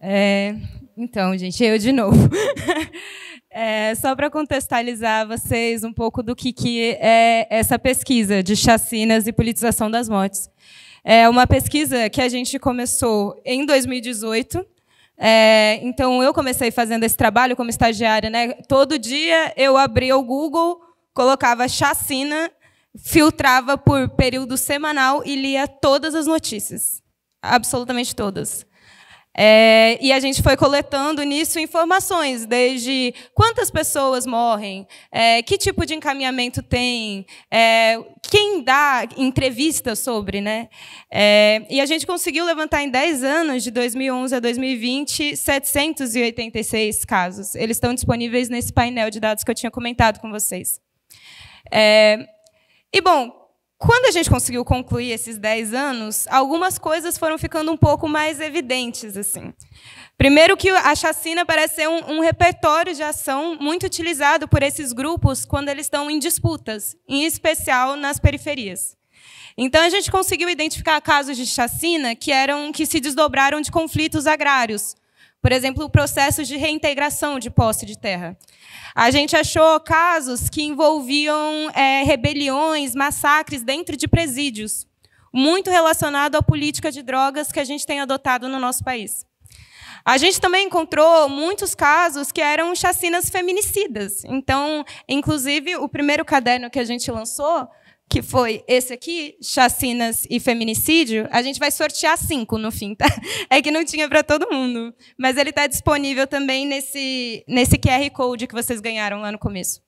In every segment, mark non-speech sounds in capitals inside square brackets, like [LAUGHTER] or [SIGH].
É, então, gente, eu de novo. [LAUGHS] É, só para contextualizar vocês um pouco do que, que é essa pesquisa de chacinas e politização das mortes. É uma pesquisa que a gente começou em 2018. É, então, eu comecei fazendo esse trabalho como estagiária. Né? Todo dia eu abria o Google, colocava chacina, filtrava por período semanal e lia todas as notícias absolutamente todas. É, e a gente foi coletando nisso informações, desde quantas pessoas morrem, é, que tipo de encaminhamento tem, é, quem dá entrevista sobre. Né? É, e a gente conseguiu levantar em 10 anos, de 2011 a 2020, 786 casos. Eles estão disponíveis nesse painel de dados que eu tinha comentado com vocês. É, e, bom, quando a gente conseguiu concluir esses 10 anos, algumas coisas foram ficando um pouco mais evidentes. assim. Primeiro que a chacina parece ser um, um, repertório de ação muito utilizado por esses grupos quando eles estão em disputas, em especial nas periferias. Então a gente conseguiu identificar casos de chacina que eram que se desdobraram de conflitos agrários, por exemplo, o processo de reintegração de posse de terra. A gente achou casos que envolviam é, rebeliões, massacres dentro de presídios, muito relacionado à política de drogas que a gente tem adotado no nosso país. A gente também encontrou muitos casos que eram chacinas feminicidas. Então, inclusive, o primeiro caderno que a gente lançou que foi esse aqui, chacinas e feminicídio, a gente vai sortear cinco no fim, tá? [LAUGHS] É que não tinha para todo mundo. Mas ele está disponível também nesse, nesse QR Code que vocês ganharam lá no começo.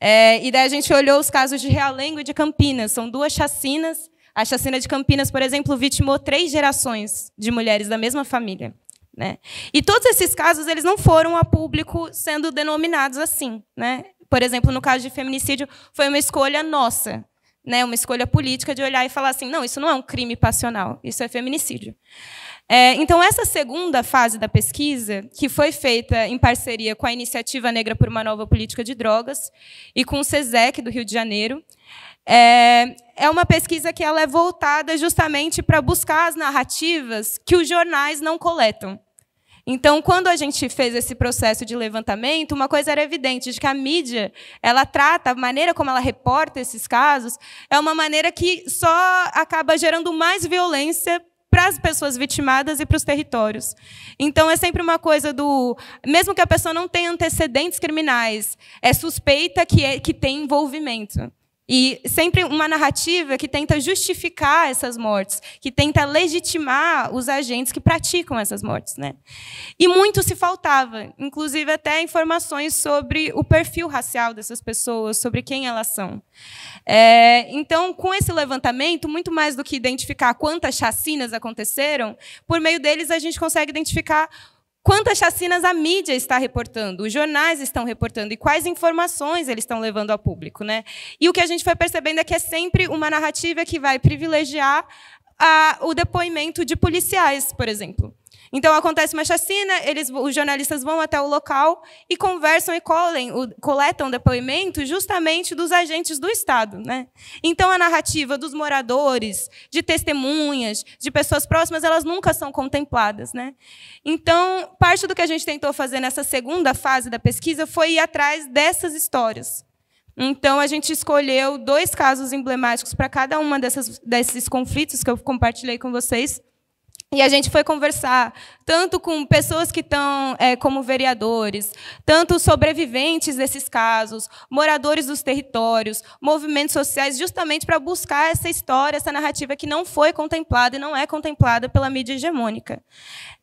É, e daí a gente olhou os casos de Realengo e de Campinas. São duas chacinas. A chacina de Campinas, por exemplo, vitimou três gerações de mulheres da mesma família. Né? E todos esses casos eles não foram a público sendo denominados assim. Né? Por exemplo, no caso de feminicídio, foi uma escolha nossa né, uma escolha política de olhar e falar assim: não, isso não é um crime passional, isso é feminicídio. É, então, essa segunda fase da pesquisa, que foi feita em parceria com a Iniciativa Negra por uma Nova Política de Drogas e com o SESEC do Rio de Janeiro, é, é uma pesquisa que ela é voltada justamente para buscar as narrativas que os jornais não coletam. Então, quando a gente fez esse processo de levantamento, uma coisa era evidente, de que a mídia, ela trata, a maneira como ela reporta esses casos, é uma maneira que só acaba gerando mais violência para as pessoas vitimadas e para os territórios. Então é sempre uma coisa do, mesmo que a pessoa não tenha antecedentes criminais, é suspeita que, é, que tem envolvimento. E sempre uma narrativa que tenta justificar essas mortes, que tenta legitimar os agentes que praticam essas mortes. Né? E muito se faltava, inclusive até informações sobre o perfil racial dessas pessoas, sobre quem elas são. É, então, com esse levantamento, muito mais do que identificar quantas chacinas aconteceram, por meio deles a gente consegue identificar Quantas chacinas a mídia está reportando, os jornais estão reportando e quais informações eles estão levando ao público, né? E o que a gente foi percebendo é que é sempre uma narrativa que vai privilegiar a, ah, o depoimento de policiais, por exemplo. Então acontece uma chacina, eles, os jornalistas vão até o local e conversam e colhem, o, coletam depoimentos justamente dos agentes do Estado. Né? Então a narrativa dos moradores, de testemunhas, de pessoas próximas, elas nunca são contempladas. Né? Então, parte do que a gente tentou fazer nessa segunda fase da pesquisa foi ir atrás dessas histórias. Então, a gente escolheu dois casos emblemáticos para cada um desses conflitos que eu compartilhei com vocês. E a gente foi conversar tanto com pessoas que estão é, como vereadores, tanto sobreviventes desses casos, moradores dos territórios, movimentos sociais, justamente para buscar essa história, essa narrativa que não foi contemplada e não é contemplada pela mídia hegemônica.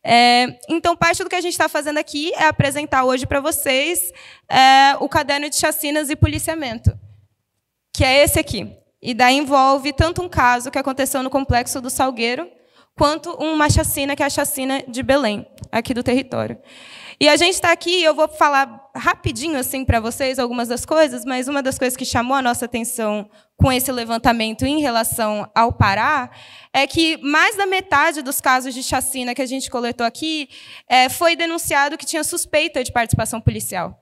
É, então, parte do que a gente está fazendo aqui é apresentar hoje para vocês é, o caderno de chacinas e policiamento, que é esse aqui. E daí envolve tanto um caso que aconteceu no complexo do Salgueiro, quanto uma chacina, que é a chacina de Belém, aqui do território. E a gente está aqui, eu vou falar rapidinho assim para vocês algumas das coisas, mas uma das coisas que chamou a nossa atenção com esse levantamento em relação ao Pará é que mais da metade dos casos de chacina que a gente coletou aqui é, foi denunciado que tinha suspeita de participação policial.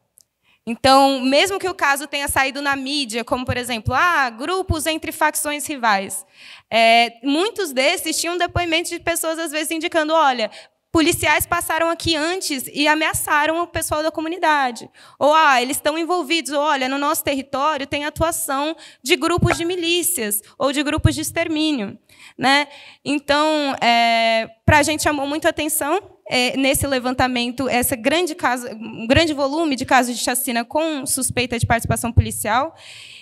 Então, mesmo que o caso tenha saído na mídia, como por exemplo, ah, grupos entre facções rivais, é, muitos desses tinham depoimentos de pessoas às vezes indicando, olha, policiais passaram aqui antes e ameaçaram o pessoal da comunidade. Ou, ah, eles estão envolvidos. Ou, olha, no nosso território tem atuação de grupos de milícias ou de grupos de extermínio. Né? Então, é, para a gente chamou muito atenção é, nesse levantamento esse grande caso, um grande volume de casos de chacina com suspeita de participação policial.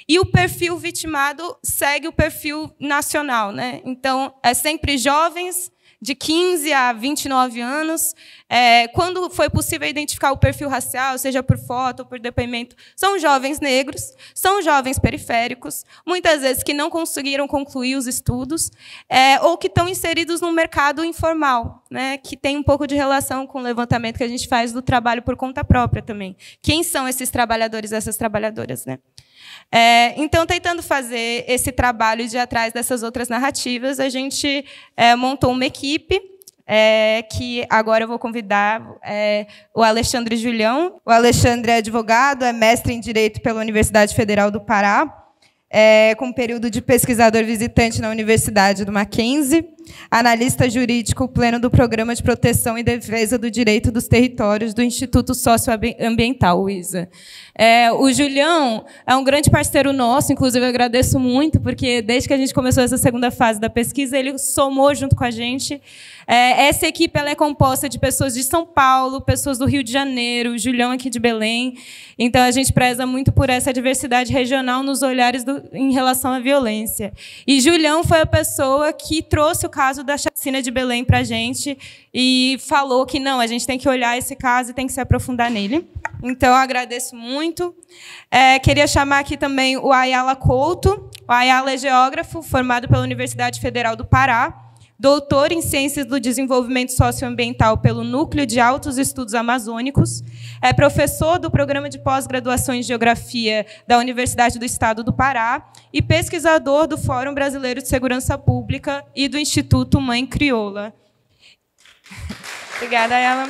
E o perfil vitimado segue o perfil nacional. Né? Então, é sempre jovens de 15 a 29 anos, é, quando foi possível identificar o perfil racial, seja por foto ou por depoimento, são jovens negros, são jovens periféricos, muitas vezes que não conseguiram concluir os estudos, é, ou que estão inseridos no mercado informal, né, que tem um pouco de relação com o levantamento que a gente faz do trabalho por conta própria também. Quem são esses trabalhadores, essas trabalhadoras? Né? É, então, tentando fazer esse trabalho de atrás dessas outras narrativas, a gente é, montou uma equipe é, que agora eu vou convidar é, o Alexandre Julião. O Alexandre é advogado, é mestre em Direito pela Universidade Federal do Pará, é, com período de pesquisador visitante na Universidade do Mackenzie analista jurídico pleno do Programa de Proteção e Defesa do Direito dos Territórios do Instituto Socioambiental, ISA. É, o Julião é um grande parceiro nosso, inclusive eu agradeço muito, porque desde que a gente começou essa segunda fase da pesquisa, ele somou junto com a gente. É, essa equipe ela é composta de pessoas de São Paulo, pessoas do Rio de Janeiro, o Julião aqui de Belém. Então, a gente preza muito por essa diversidade regional nos olhares do, em relação à violência. E Julião foi a pessoa que trouxe o caso da chacina de Belém para a gente e falou que não, a gente tem que olhar esse caso e tem que se aprofundar nele. Então, agradeço muito. É, queria chamar aqui também o Ayala Couto. O Ayala é geógrafo, formado pela Universidade Federal do Pará doutor em Ciências do Desenvolvimento Socioambiental pelo Núcleo de Altos Estudos Amazônicos, é professor do Programa de Pós-Graduação em Geografia da Universidade do Estado do Pará e pesquisador do Fórum Brasileiro de Segurança Pública e do Instituto Mãe Crioula. Obrigada, Ela.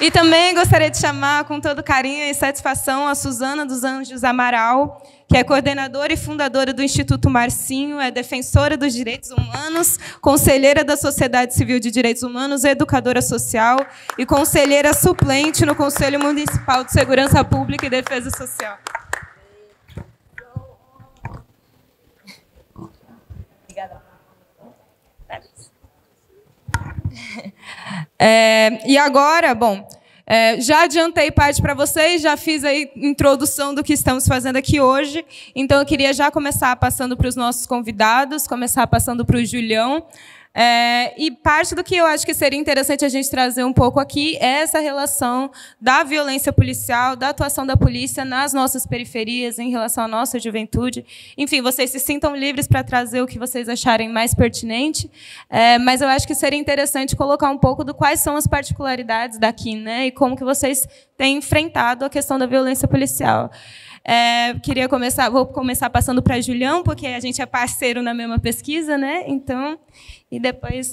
E também gostaria de chamar com todo carinho e satisfação a Suzana dos Anjos Amaral, que é coordenadora e fundadora do Instituto Marcinho, é defensora dos direitos humanos, conselheira da Sociedade Civil de Direitos Humanos, educadora social e conselheira suplente no Conselho Municipal de Segurança Pública e Defesa Social. [LAUGHS] É, e agora, bom, é, já adiantei parte para vocês, já fiz a introdução do que estamos fazendo aqui hoje. Então, eu queria já começar passando para os nossos convidados, começar passando para o Julião. É, e parte do que eu acho que seria interessante a gente trazer um pouco aqui é essa relação da violência policial, da atuação da polícia nas nossas periferias, em relação à nossa juventude. Enfim, vocês se sintam livres para trazer o que vocês acharem mais pertinente, é, mas eu acho que seria interessante colocar um pouco do quais são as particularidades daqui, né, e como que vocês têm enfrentado a questão da violência policial. É, queria começar, vou começar passando para Julião, porque a gente é parceiro na mesma pesquisa, né? Então, e depois